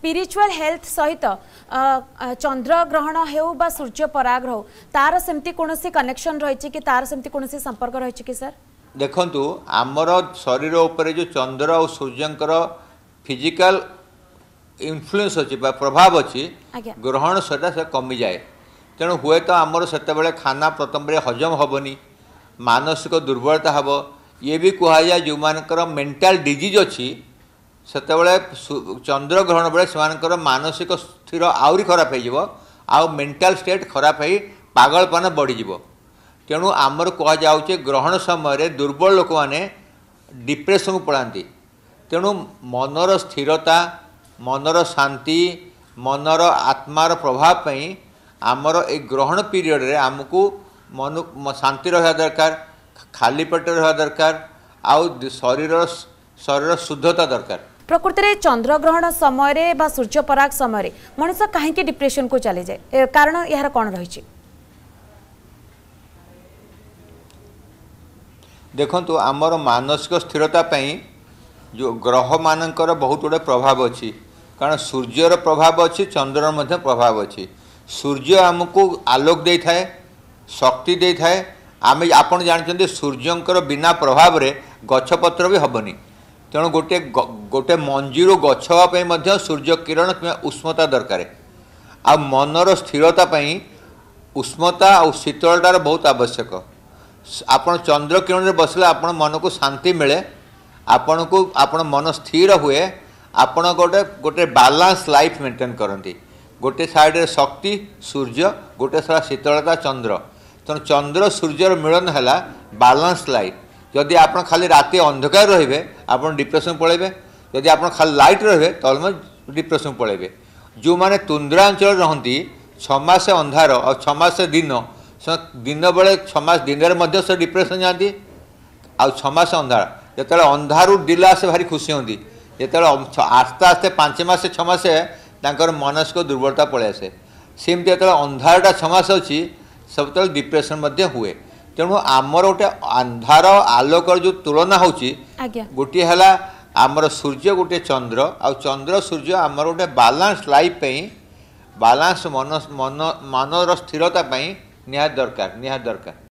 spiritual health ସହିତ ଚନ୍ଦ୍ରଗ୍ରହଣ ହେଉ ବା ସୂର୍ଯ୍ୟ ପରାଗ ହେଉ ତାର ସେମିତି କୌଣସି କନେକ୍ସନ୍ ରହିଛି କି ତାର ସେମିତି କୌଣସି ସମ୍ପର୍କ ରହିଛି କି ସାର୍ ଦେଖନ୍ତୁ ଆମର ଶରୀର ଉପରେ ଯେଉଁ ଚନ୍ଦ୍ର ଆଉ ସୂର୍ଯ୍ୟଙ୍କର ଫିଜିକାଲ ଇନଫ୍ଲୁଏନ୍ସ ଅଛି ବା ପ୍ରଭାବ ଅଛି ଗ୍ରହଣ ସେଟା ସେ କମିଯାଏ ତେଣୁ ହୁଏତ ଆମର ସେତେବେଳେ ଖାନା ପ୍ରଥମରେ ହଜମ ହେବନି ମାନସିକ ଦୁର୍ବଳତା ହେବ ଇଏ ବି କୁହାଯାଏ ଯେଉଁମାନଙ୍କର ମେଣ୍ଟାଲ ଡିଜିଜ୍ ଅଛି ସେତେବେଳେ ଚନ୍ଦ୍ର ଗ୍ରହଣ ବେଳେ ସେମାନଙ୍କର ମାନସିକ ସ୍ଥିର ଆହୁରି ଖରାପ ହୋଇଯିବ ଆଉ ମେଣ୍ଟାଲ ଷ୍ଟେଟ୍ ଖରାପ ହୋଇ ପାଗଳପଣ ବଢ଼ିଯିବ ତେଣୁ ଆମର କୁହାଯାଉଛି ଗ୍ରହଣ ସମୟରେ ଦୁର୍ବଳ ଲୋକମାନେ ଡିପ୍ରେସନକୁ ପଳାନ୍ତି ତେଣୁ ମନର ସ୍ଥିରତା ମନର ଶାନ୍ତି ମନର ଆତ୍ମାର ପ୍ରଭାବ ପାଇଁ ଆମର ଏଇ ଗ୍ରହଣ ପିରିୟଡ଼ରେ ଆମକୁ ମନ ଶାନ୍ତି ରହିବା ଦରକାର ଖାଲି ପେଟରେ ରହିବା ଦରକାର ଆଉ ଶରୀରର ଶରୀର ଶୁଦ୍ଧତା ଦରକାର প্রকৃতরে চন্দ্রগ্রহণ সময় বা সূর্যপরাগ সময় মানুষ কাহিকি ডিপ্রেসন কু চালে যায় কারণ এর কণ রয়েছে দেখুন আমার মানসিক স্থিরতা পাই গ্রহ মানকর বহুত গুড়ে প্রভাব অছি কারণ সূর্যর প্রভাব অছি চন্দ্রর মধ্যে প্রভাব অছি সূর্য আমি আলোক দিয়ে থাকে শক্তি দিয়ে থাকে আমি আপনার জাঁচান সূর্যঙ্কর বিনা প্রভাবরে গছপত্র বি হবনি ତେଣୁ ଗୋଟିଏ ଗୋଟିଏ ମଞ୍ଜିରୁ ଗଛ ହେବା ପାଇଁ ମଧ୍ୟ ସୂର୍ଯ୍ୟ କିରଣ କିମ୍ବା ଉଷ୍ମତା ଦରକାର ଆଉ ମନର ସ୍ଥିରତା ପାଇଁ ଉଷ୍ମତା ଆଉ ଶୀତଳତାର ବହୁତ ଆବଶ୍ୟକ ଆପଣ ଚନ୍ଦ୍ର କିରଣରେ ବସିଲେ ଆପଣ ମନକୁ ଶାନ୍ତି ମିଳେ ଆପଣଙ୍କୁ ଆପଣ ମନ ସ୍ଥିର ହୁଏ ଆପଣ ଗୋଟେ ଗୋଟେ ବାଲାନ୍ସ ଲାଇଫ୍ ମେଣ୍ଟେନ୍ କରନ୍ତି ଗୋଟେ ସାଇଡ଼ରେ ଶକ୍ତି ସୂର୍ଯ୍ୟ ଗୋଟେ ସାଇଡ଼ ଶୀତଳତା ଚନ୍ଦ୍ର ତେଣୁ ଚନ୍ଦ୍ର ସୂର୍ଯ୍ୟର ମିଳନ ହେଲା ବାଲାନ୍ସ ଲାଇଫ୍ ଯଦି ଆପଣ ଖାଲି ରାତି ଅନ୍ଧକାର ରହିବେ ଆପଣ ଡିପ୍ରେସନ୍ ପଳାଇବେ ଯଦି ଆପଣ ଖାଲି ଲାଇଟ୍ ରହିବେ ତଲମ ଡିପ୍ରେସନ୍ ପଳାଇବେ ଯେଉଁମାନେ ତୁନ୍ଦ୍ରା ଅଞ୍ଚଳରେ ରହନ୍ତି ଛମାସ ଅନ୍ଧାର ଆଉ ଛମାସ ଦିନ ଦିନବେଳେ ଛମାସ ଦିନରେ ମଧ୍ୟ ସେ ଡିପ୍ରେସନ୍ ଯାଆନ୍ତି ଆଉ ଛମାସ ଅନ୍ଧାର ଯେତେବେଳେ ଅନ୍ଧାରୁ ଡିଲ ଆସେ ଭାରି ଖୁସି ହୁଅନ୍ତି ଯେତେବେଳେ ଆସ୍ତେ ଆସ୍ତେ ପାଞ୍ଚ ମାସ ଛଅ ମାସ ତାଙ୍କର ମାନସିକ ଦୁର୍ବଳତା ପଳାଇ ଆସେ ସେମିତି ଯେତେବେଳେ ଅନ୍ଧାରଟା ଛଅ ମାସ ଅଛି ସେତେବେଳେ ଡିପ୍ରେସନ୍ ମଧ୍ୟ ହୁଏ ତେଣୁ ଆମର ଗୋଟେ ଅନ୍ଧାର ଆଲୋକର ଯେଉଁ ତୁଳନା ହେଉଛି ଗୋଟିଏ ହେଲା ଆମର ସୂର୍ଯ୍ୟ ଗୋଟିଏ ଚନ୍ଦ୍ର ଆଉ ଚନ୍ଦ୍ର ସୂର୍ଯ୍ୟ ଆମର ଗୋଟେ ବାଲାନ୍ସ ଲାଇଫ ପାଇଁ ବାଲାନ୍ସ ମନ ମନ ମନର ସ୍ଥିରତା ପାଇଁ ନିହାତି ଦରକାର ନିହାତି ଦରକାର